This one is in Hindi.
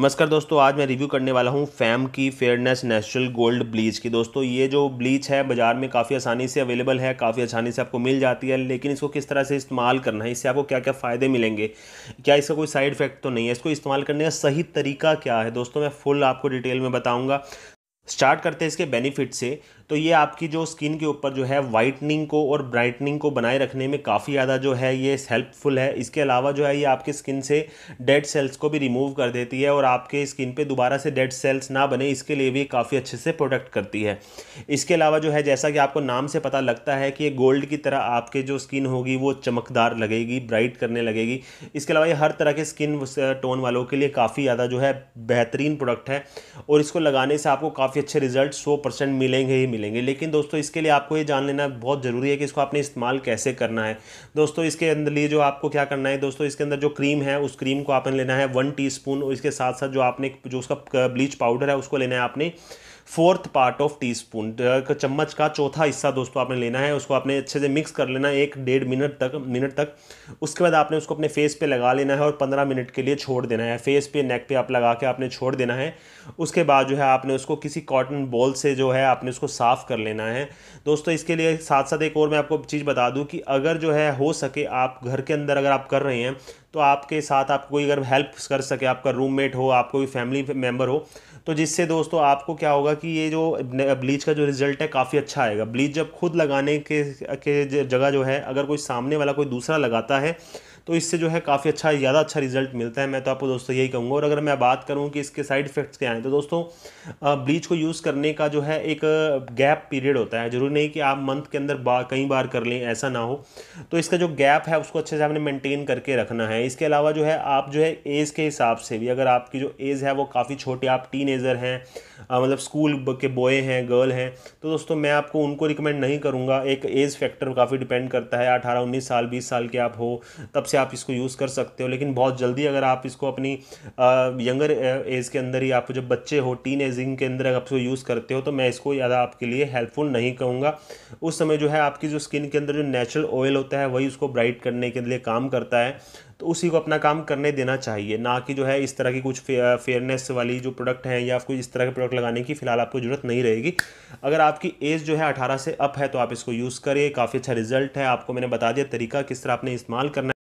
नमस्कार दोस्तों आज मैं रिव्यू करने वाला हूँ फैम की फेयरनेस नेचुरल गोल्ड ब्लीच की दोस्तों ये जो ब्लीच है बाज़ार में काफ़ी आसानी से अवेलेबल है काफ़ी आसानी से आपको मिल जाती है लेकिन इसको किस तरह से इस्तेमाल करना है इससे आपको क्या क्या फ़ायदे मिलेंगे क्या इसका कोई साइड इफेक्ट तो नहीं है इसको इस्तेमाल करने का सही तरीका क्या है दोस्तों मैं फुल आपको डिटेल में बताऊँगा स्टार्ट करते हैं इसके बेनिफिट से तो ये आपकी जो स्किन के ऊपर जो है वाइटनिंग को और ब्राइटनिंग को बनाए रखने में काफ़ी ज़्यादा जो है ये हेल्पफुल है इसके अलावा जो है ये आपकी स्किन से डेड सेल्स को भी रिमूव कर देती है और आपके स्किन पे दोबारा से डेड सेल्स ना बने इसके लिए भी काफ़ी अच्छे से प्रोटेक्ट करती है इसके अलावा जो है जैसा कि आपको नाम से पता लगता है कि ये गोल्ड की तरह आपके जो स्किन होगी वो चमकदार लगेगी ब्राइट करने लगेगी इसके अलावा ये हर तरह के स्किन टोन वालों के लिए काफ़ी ज़्यादा जो है बेहतरीन प्रोडक्ट है और इसको लगाने से आपको काफ़ी काफ़ी अच्छे रिजल्ट सौ परसेंट मिलेंगे ही मिलेंगे लेकिन दोस्तों इसके लिए आपको ये जान लेना बहुत ज़रूरी है कि इसको आपने इस्तेमाल कैसे करना है दोस्तों इसके अंदर लिए जो आपको क्या करना है दोस्तों इसके अंदर जो क्रीम है उस क्रीम को आपने लेना है वन टी स्पून इसके साथ साथ जो आपने जो उसका ब्लीच पाउडर है उसको लेना है आपने fourth part of teaspoon चम्मच का चौथा हिस्सा दोस्तों आपने लेना है उसको आपने अच्छे से मिक्स कर लेना है एक डेढ़ मिनट तक मिनट तक उसके बाद आपने उसको अपने फेस पे लगा लेना है और पंद्रह मिनट के लिए छोड़ देना है फेस पे नेक पे आप लगा के आपने छोड़ देना है उसके बाद जो है आपने उसको किसी कॉटन बॉल से जो है आपने उसको साफ़ कर लेना है दोस्तों इसके लिए साथ साथ एक और मैं आपको चीज़ बता दूं कि अगर जो है हो सके आप घर के अंदर अगर आप कर रहे हैं तो आपके साथ आपको कोई अगर हेल्प कर सके आपका रूममेट हो आपको कोई फैमिली मेम्बर हो तो जिससे दोस्तों आपको क्या होगा कि ये जो ब्लीच का जो रिज़ल्ट है काफ़ी अच्छा आएगा ब्लीच जब खुद लगाने के के जगह जो है अगर कोई सामने वाला कोई दूसरा लगाता है तो इससे जो है काफ़ी अच्छा ज़्यादा अच्छा रिजल्ट मिलता है मैं तो आपको दोस्तों यही कहूँगा और अगर मैं बात करूँ कि इसके साइड इफ़ेक्ट्स क्या हैं तो दोस्तों ब्लीच को यूज़ करने का जो है एक गैप पीरियड होता है ज़रूरी नहीं कि आप मंथ के अंदर बा, कई बार कर लें ऐसा ना हो तो इसका जो गैप है उसको अच्छे से आपने मेनटेन करके रखना है है इसके अलावा जो है आप जो है एज़ के हिसाब से भी अगर आपकी जो एज़ है वो काफ़ी छोटी आप टीन एज़र हैं मतलब स्कूल के बॉय हैं गर्ल हैं तो दोस्तों मैं आपको उनको रिकमेंड नहीं करूँगा एक एज़ फैक्टर काफ़ी डिपेंड करता है अठारह उन्नीस साल बीस साल के आप हो तब से आप इसको यूज़ कर सकते हो लेकिन बहुत जल्दी अगर आप इसको अपनी यंगर एज़ के अंदर ही आप जब बच्चे हो टीन एजिंग के अंदर आप इसको यूज़ करते हो तो मैं इसको ज़्यादा आपके लिए हेल्पफुल नहीं कहूँगा उस समय जो है आपकी जो स्किन के अंदर जो नेचुरल ऑयल होता है वही उसको ब्राइट करने के लिए काम करता है तो उसी को अपना काम करने देना चाहिए ना कि जो है इस तरह की कुछ फेयरनेस वाली जो प्रोडक्ट हैं या कोई इस तरह के प्रोडक्ट लगाने की फ़िलहाल आपको ज़रूरत नहीं रहेगी अगर आपकी एज जो है अठारह से अप है तो आप इसको यूज़ करिए काफ़ी अच्छा रिजल्ट है आपको मैंने बता दिया तरीका किस तरह आपने इस्तेमाल करना